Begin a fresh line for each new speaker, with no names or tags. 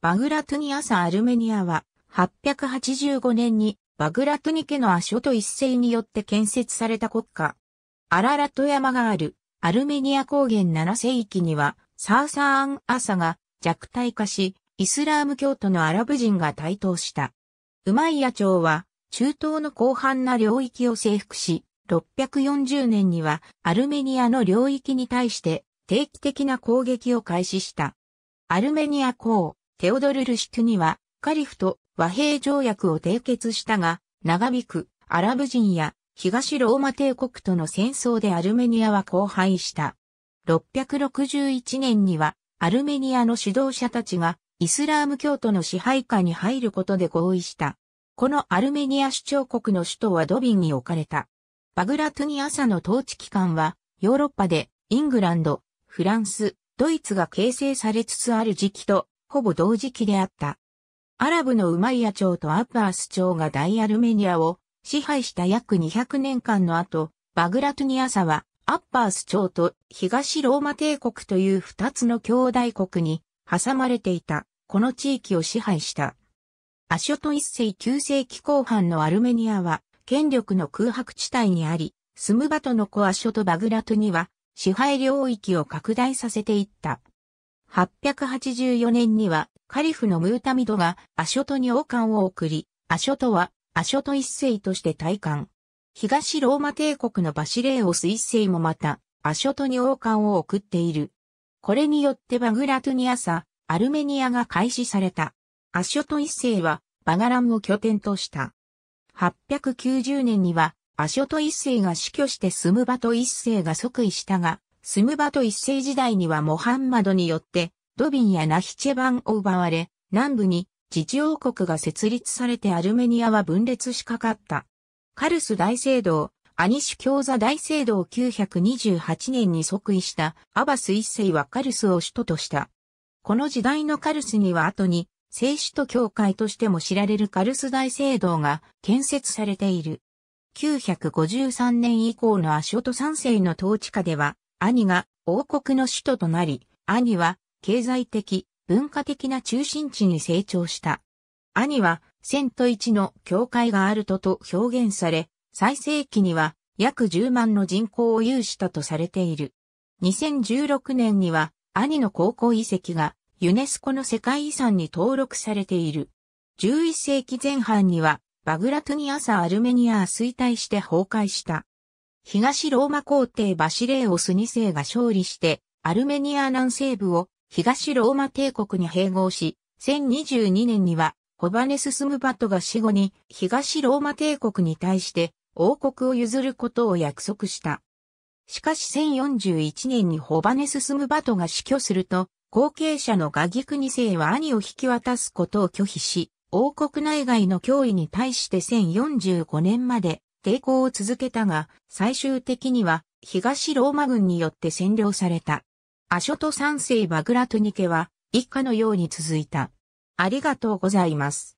バグラトゥニ朝アルメニアは、885年にバグラトゥニ家のアショと一斉によって建設された国家。アララト山があるアルメニア高原7世紀には、サーサーン朝が弱体化し、イスラーム教徒のアラブ人が台頭した。ウマイヤ朝は、中東の広範な領域を征服し、640年にはアルメニアの領域に対して定期的な攻撃を開始した。アルメニア公テオドル・ルシクには、カリフと和平条約を締結したが、長引くアラブ人や東ローマ帝国との戦争でアルメニアは荒廃した。661年には、アルメニアの指導者たちが、イスラーム教徒の支配下に入ることで合意した。このアルメニア主張国の首都はドビンに置かれた。バグラトゥニアサの統治機関は、ヨーロッパでイングランド、フランス、ドイツが形成されつつある時期とほぼ同時期であった。アラブのウマイヤ朝とアッバース朝が大アルメニアを支配した約200年間の後、バグラトニアサはアッバース朝と東ローマ帝国という二つの兄弟国に挟まれていた、この地域を支配した。アショト一世9世紀後半のアルメニアは権力の空白地帯にあり、スムバトの子アショトバグラトニには支配領域を拡大させていった。884年にはカリフのムータミドがアショトに王冠を送り、アショトはアショト一世として退官。東ローマ帝国のバシレーオス一世もまたアショトに王冠を送っている。これによってバグラトゥニアサ、アルメニアが開始された。アショト一世はバガランを拠点とした。890年にはアショト一世が死去してスムバト一世が即位したが、スムバト一世時代にはモハンマドによって、ドビンやナヒチェバンを奪われ、南部に自治王国が設立されてアルメニアは分裂しかかった。カルス大聖堂、アニシュ教座大聖堂928年に即位したアバス一世はカルスを首都とした。この時代のカルスには後に、聖首都教会としても知られるカルス大聖堂が建設されている。953年以降のアショト三世の統治下では、兄が王国の首都となり、兄は経済的、文化的な中心地に成長した。兄は、千と一の教会があるとと表現され、最盛期には約10万の人口を有したとされている。2016年には兄の高校遺跡がユネスコの世界遺産に登録されている。11世紀前半にはバグラトゥニアサ・アルメニアは衰退して崩壊した。東ローマ皇帝バシレーオス2世が勝利して、アルメニア南西部を東ローマ帝国に併合し、1022年には、ホバネス・スムバトが死後に東ローマ帝国に対して王国を譲ることを約束した。しかし1041年にホバネス・スムバトが死去すると、後継者のガギク2世は兄を引き渡すことを拒否し、王国内外の脅威に対して1045年まで抵抗を続けたが、最終的には東ローマ軍によって占領された。アショト三世バグラトニケは一家のように続いた。ありがとうございます。